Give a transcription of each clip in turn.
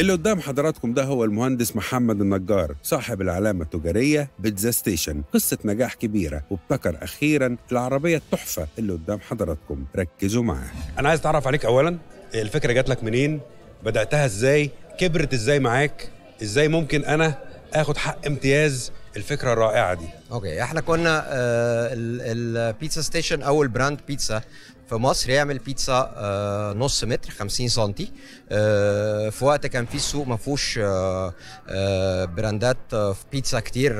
اللي قدام حضراتكم ده هو المهندس محمد النجار صاحب العلامة التجارية بيتزا ستيشن قصة نجاح كبيرة وابتكر أخيرا العربية التحفة اللي قدام حضراتكم ركزوا معاه أنا عايز أتعرف عليك أولا الفكرة جات لك منين بدأتها إزاي كبرت إزاي معاك إزاي ممكن أنا آخد حق امتياز الفكرة الرائعة دي اوكي احنا كنا آه، البيتزا ستيشن اول براند بيتزا في مصر يعمل بيتزا آه، نص متر 50 سم آه، في وقت كان في السوق ما فيهوش براندات في بيتزا كتير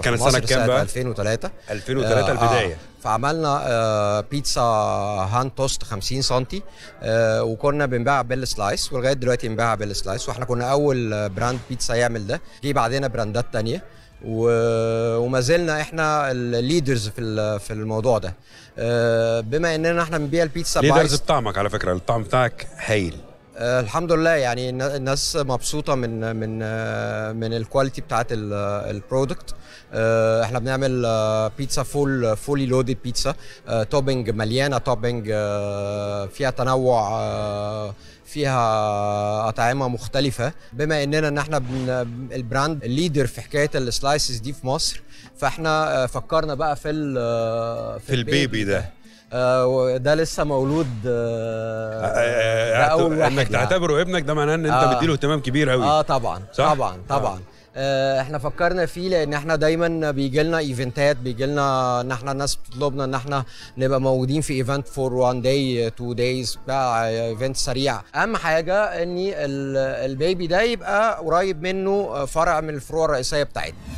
كانت سنه كام بقى 2003 2003 البدايه آه فعملنا بيتزا هاند توست 50 سم وكنا بنبيعها بالسلايس ولغايه دلوقتي بنبيعها بالسلايس واحنا كنا اول براند بيتزا يعمل ده جه بعدنا براندات تانية وما زلنا لنا احنا الليدرز في في الموضوع ده آه، بما اننا احنا بنبيع البيتزا ليدرز بطعمك على فكره الطعم بتاعك هايل آه، الحمد لله يعني الناس مبسوطه من من آه، من الكواليتي بتاعت البرودكت آه، احنا بنعمل بيتزا فول فولي لودد بيتزا توبنج مليانه توبنج فيها تنوع فيها اطعمه مختلفه بما اننا ان احنا البراند الليدر في حكايه السلايسز دي في مصر فاحنا فكرنا بقى في في البيبي ده آه، ده لسه مولود آه، آه، ده اول واحد انك يعني. تعتبره يعني. ابنك ده معناه ان انت مديله آه اهتمام كبير قوي اه طبعا صح؟ طبعا طبعا آه. احنا فكرنا فيه لان احنا دايما بيجي لنا ايفنتات بيجي لنا ان احنا الناس بتطلبنا ان احنا نبقى موجودين في ايفنت فور وان داي تو دايز بقى ايفنت سريع اهم حاجه ان البيبي ده يبقى قريب منه فرع من الفروع الرئيسيه بتاعتنا